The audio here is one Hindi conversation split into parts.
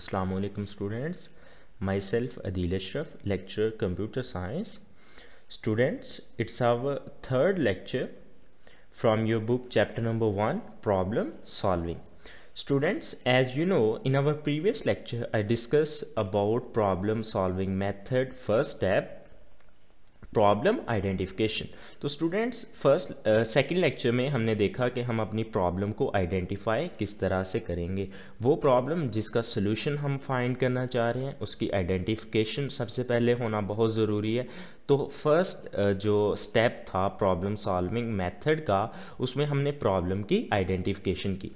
Assalamu alaikum students myself Adil Ashraf lecturer computer science students it's our third lecture from your book chapter number 1 problem solving students as you know in our previous lecture I discussed about problem solving method first step problem identification तो स्टूडेंट्स फर्स्ट सेकंड लेक्चर में हमने देखा कि हम अपनी प्रॉब्लम को आइडेंटिफाई किस तरह से करेंगे वो प्रॉब्लम जिसका सोल्यूशन हम फाइंड करना चाह रहे हैं उसकी आइडेंटिफिकेशन सबसे पहले होना बहुत ज़रूरी है तो फर्स्ट uh, जो स्टेप था प्रॉब्लम सॉल्विंग मेथड का उसमें हमने प्रॉब्लम की आइडेंटिफिकेशन की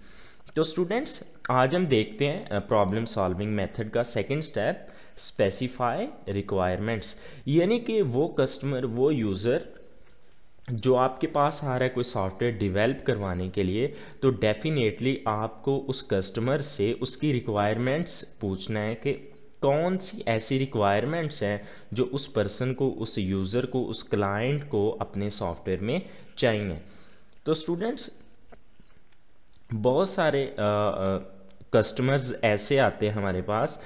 तो स्टूडेंट्स आज हम देखते हैं प्रॉब्लम सॉल्विंग मेथड का सेकंड स्टेप स्पेसिफाई रिक्वायरमेंट्स यानी कि वो कस्टमर वो यूज़र जो आपके पास आ रहा है कोई सॉफ्टवेयर डेवलप करवाने के लिए तो डेफिनेटली आपको उस कस्टमर से उसकी रिक्वायरमेंट्स पूछना है कि कौन सी ऐसी रिक्वायरमेंट्स हैं जो उस पर्सन को उस यूज़र को उस क्लाइंट को अपने सॉफ्टवेयर में चाहिए तो स्टूडेंट्स बहुत सारे आ, आ, कस्टमर्स ऐसे आते हैं हमारे पास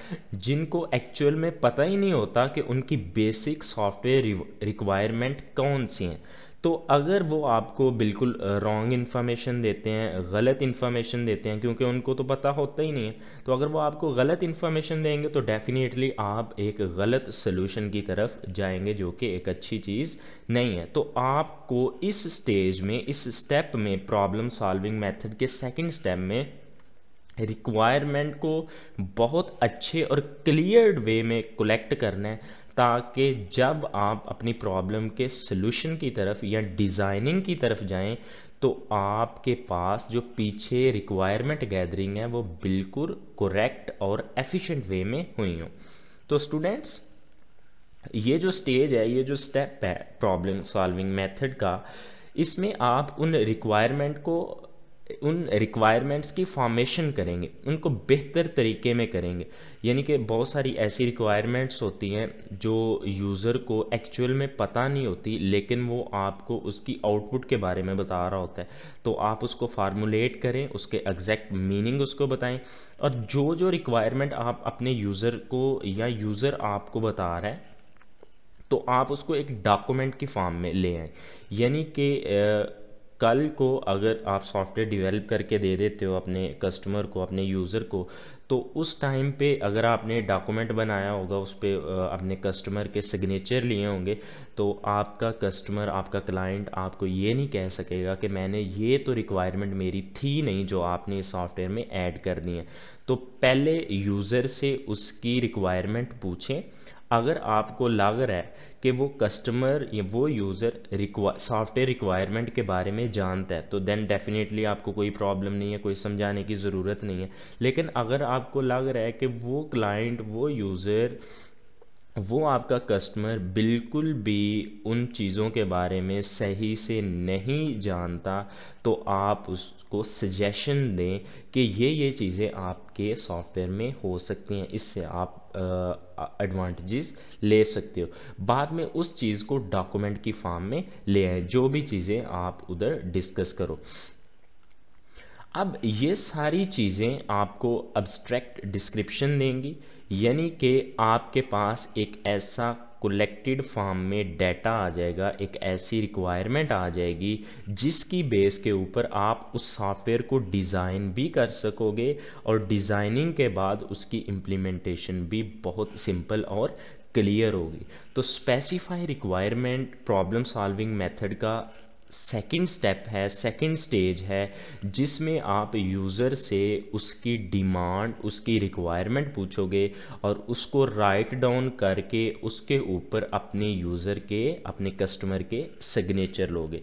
जिनको एक्चुअल में पता ही नहीं होता कि उनकी बेसिक सॉफ्टवेयर रिक्वायरमेंट कौन सी हैं तो अगर वो आपको बिल्कुल रॉन्ग इन्फॉर्मेशन देते हैं गलत इन्फॉर्मेशन देते हैं क्योंकि उनको तो पता होता ही नहीं है तो अगर वो आपको गलत इन्फॉर्मेशन देंगे तो डेफिनेटली आप एक गलत सोल्यूशन की तरफ जाएंगे जो कि एक अच्छी चीज़ नहीं है तो आपको इस स्टेज में इस स्टेप में प्रॉब्लम सॉल्विंग मेथड के सेकेंड स्टेप में रिक्वायरमेंट को बहुत अच्छे और क्लियर वे में कलेक्ट करना है ताकि जब आप अपनी प्रॉब्लम के सोल्यूशन की तरफ या डिज़ाइनिंग की तरफ जाएं तो आपके पास जो पीछे रिक्वायरमेंट गैदरिंग है वो बिल्कुल करेक्ट और एफिशिएंट वे में हुई हो तो स्टूडेंट्स ये जो स्टेज है ये जो स्टेप है प्रॉब्लम सॉल्विंग मेथड का इसमें आप उन रिक्वायरमेंट को उन रिक्वायरमेंट्स की फॉर्मेशन करेंगे उनको बेहतर तरीके में करेंगे यानी कि बहुत सारी ऐसी रिक्वायरमेंट्स होती हैं जो यूज़र को एक्चुअल में पता नहीं होती लेकिन वो आपको उसकी आउटपुट के बारे में बता रहा होता है तो आप उसको फार्मूलेट करें उसके एग्जैक्ट मीनिंग उसको बताएं और जो जो रिक्वायरमेंट आप अपने यूज़र को या यूज़र आपको बता रहा है तो आप उसको एक डॉक्यूमेंट की फॉर्म में ले आएँ यानी कि कल को अगर आप सॉफ्टवेयर डिवेलप करके दे देते हो अपने कस्टमर को अपने यूज़र को तो उस टाइम पे अगर आपने डॉक्यूमेंट बनाया होगा उस पर अपने कस्टमर के सिग्नेचर लिए होंगे तो आपका कस्टमर आपका क्लाइंट आपको ये नहीं कह सकेगा कि मैंने ये तो रिक्वायरमेंट मेरी थी नहीं जो आपने इस सॉफ्टवेयर में ऐड कर दी है तो पहले यूज़र से उसकी रिक्वायरमेंट पूछें अगर आपको लग रहा है कि वो कस्टमर या वो यूज़र रिक्वा सॉफ्टवेयर रिक्वायरमेंट के बारे में जानता है तो देन डेफिनेटली आपको कोई प्रॉब्लम नहीं है कोई समझाने की ज़रूरत नहीं है लेकिन अगर आपको लग रहा है कि वो क्लाइंट वो यूज़र वो आपका कस्टमर बिल्कुल भी उन चीज़ों के बारे में सही से नहीं जानता तो आप उसको सजेशन दें कि ये ये चीज़ें आपके सॉफ्टवेयर में हो सकती हैं इससे आप एडवांटेजेस ले सकते हो बाद में उस चीज़ को डॉक्यूमेंट की फॉर्म में ले आए जो भी चीज़ें आप उधर डिस्कस करो अब ये सारी चीज़ें आपको अब्स्ट्रैक्ट डिस्क्रिप्शन देंगी यानी कि आपके पास एक ऐसा कलेक्टेड फॉर्म में डाटा आ जाएगा एक ऐसी रिक्वायरमेंट आ जाएगी जिसकी बेस के ऊपर आप उस सॉफ्टवेयर को डिज़ाइन भी कर सकोगे और डिज़ाइनिंग के बाद उसकी इम्प्लीमेंटेशन भी बहुत सिंपल और क्लियर होगी तो specify requirement problem solving method का सेकंड स्टेप है सेकंड स्टेज है जिसमें आप यूज़र से उसकी डिमांड उसकी रिक्वायरमेंट पूछोगे और उसको राइट डाउन करके उसके ऊपर अपने यूज़र के अपने कस्टमर के सिग्नेचर लोगे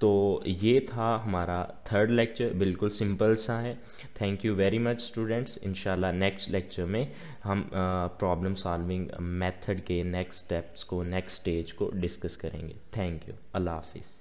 तो ये था हमारा थर्ड लेक्चर बिल्कुल सिंपल सा है thank you very much students इनशाला नेक्स्ट लेक्चर में हम प्रॉब्लम सॉल्विंग मेथड के नेक्स्ट स्टेप्स को नेक्स्ट स्टेज को डिस्कस करेंगे थैंक यू अल्लाह हाफिज़